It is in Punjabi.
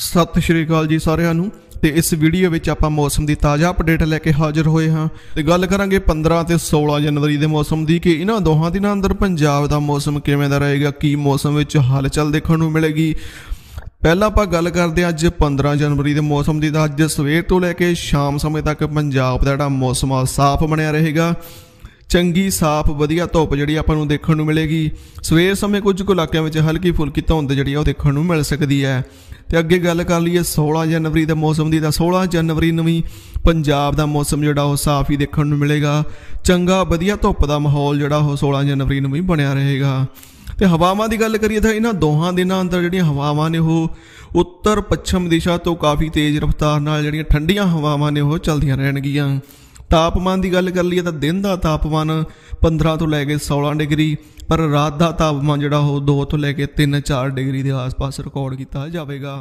ਸਤਿ ਸ਼੍ਰੀ ਅਕਾਲ ਜੀ ਸਾਰਿਆਂ ਨੂੰ ਤੇ ਇਸ ਵੀਡੀਓ ਵਿੱਚ ਆਪਾਂ ਮੌਸਮ ਦੀ ਤਾਜ਼ਾ ਅਪਡੇਟ ਲੈ ਕੇ ਹਾਜ਼ਰ ਹੋਏ ਹਾਂ ਤੇ ਗੱਲ ਕਰਾਂਗੇ 15 ਤੇ 16 ਜਨਵਰੀ ਦੇ ਮੌਸਮ ਦੀ ਕਿ ਇਹਨਾਂ ਦੋਹਾਂ ਦਿਨਾਂ ਅੰਦਰ ਪੰਜਾਬ ਦਾ ਮੌਸਮ ਕਿਵੇਂ ਦਾ ਰਹੇਗਾ ਕੀ ਮੌਸਮ ਵਿੱਚ ਹਲਚਲ ਦੇਖਣ ਨੂੰ ਮਿਲੇਗੀ ਪਹਿਲਾਂ ਆਪਾਂ ਗੱਲ ਕਰਦੇ ਹਾਂ ਅੱਜ 15 ਜਨਵਰੀ ਦੇ ਮੌਸਮ ਦੀ ਤਾਂ ਅੱਜ ਸਵੇਰ ਤੋਂ ਲੈ ਕੇ ਸ਼ਾਮ ਸਮੇਂ ਤੱਕ ਪੰਜਾਬ ਦਾ ਜਿਹੜਾ ਮੌਸਮ ਆ ਸਾਫ਼ ਬਣਿਆ ਰਹੇਗਾ ਚੰਗੀ ਸਾਫ਼ ਵਧੀਆ ਧੁੱਪ ਜਿਹੜੀ ਆਪਾਂ ਨੂੰ ਦੇਖਣ ਨੂੰ ਮਿਲੇਗੀ ਸਵੇਰ ਸਮੇਂ ਕੁਝ ਕੁ ਇਲਾਕਿਆਂ ਵਿੱਚ ਹਲਕੀ ਫੁਲਕੀ ਧੁੰਦ ਜਿਹੜੀ ਆ ਉਹ ਦੇਖਣ ਨੂੰ ਮਿਲ ਸਕਦੀ ਹੈ ਤੇ ਅੱਗੇ ਗੱਲ ਕਰ ਲਈਏ 16 ਜਨਵਰੀ ਦੇ ਮੌਸਮ ਦੀ ਤਾਂ 16 ਜਨਵਰੀ ਨੂੰ ਵੀ ਪੰਜਾਬ ਦਾ ਮੌਸਮ ਜਿਹੜਾ ਉਹ ਸਾਫ਼ ਹੀ ਦੇਖਣ ਨੂੰ ਮਿਲੇਗਾ ਚੰਗਾ ਵਧੀਆ ਧੁੱਪ ਦਾ ਮਾਹੌਲ ਜਿਹੜਾ ਉਹ 16 ਜਨਵਰੀ ਨੂੰ ਵੀ ਬਣਿਆ ਰਹੇਗਾ ਤੇ ਹਵਾਵਾਂ ਦੀ ਗੱਲ ਕਰੀਏ ਤਾਂ ਇਹਨਾਂ ਦੋਹਾਂ ਦਿਨਾਂ ਅੰਦਰ ਜਿਹੜੀਆਂ ਹਵਾਵਾਂ ਨੇ ਉਹ ਉੱਤਰ ਪੱਛਮ ਦਿਸ਼ਾ ਤੋਂ ਕਾਫੀ ਤੇਜ਼ ਰਫ਼ਤਾਰ ਨਾਲ ਜਿਹੜੀਆਂ ਠੰਡੀਆਂ ਹਵਾਵਾਂ ਨੇ ਉਹ ਚਲਦੀਆਂ ਰਹਿਣਗੀਆਂ ਤਾਪਮਾਨ ਦੀ ਗੱਲ ਕਰ ਲਈਏ ਤਾਂ ਦਿਨ ਦਾ ਤਾਪਮਾਨ 15 ਤੋਂ ਲੈ ਕੇ 16 ਡਿਗਰੀ ਪਰ ਰਾਤ ਦਾ ਤਾਪਮਾਨ ਜਿਹੜਾ ਉਹ 2 ਤੋਂ ਲੈ ਕੇ 3-4 ਡਿਗਰੀ ਦੇ ਆਸ-ਪਾਸ ਰਿਕਾਰਡ ਕੀਤਾ ਜਾਵੇਗਾ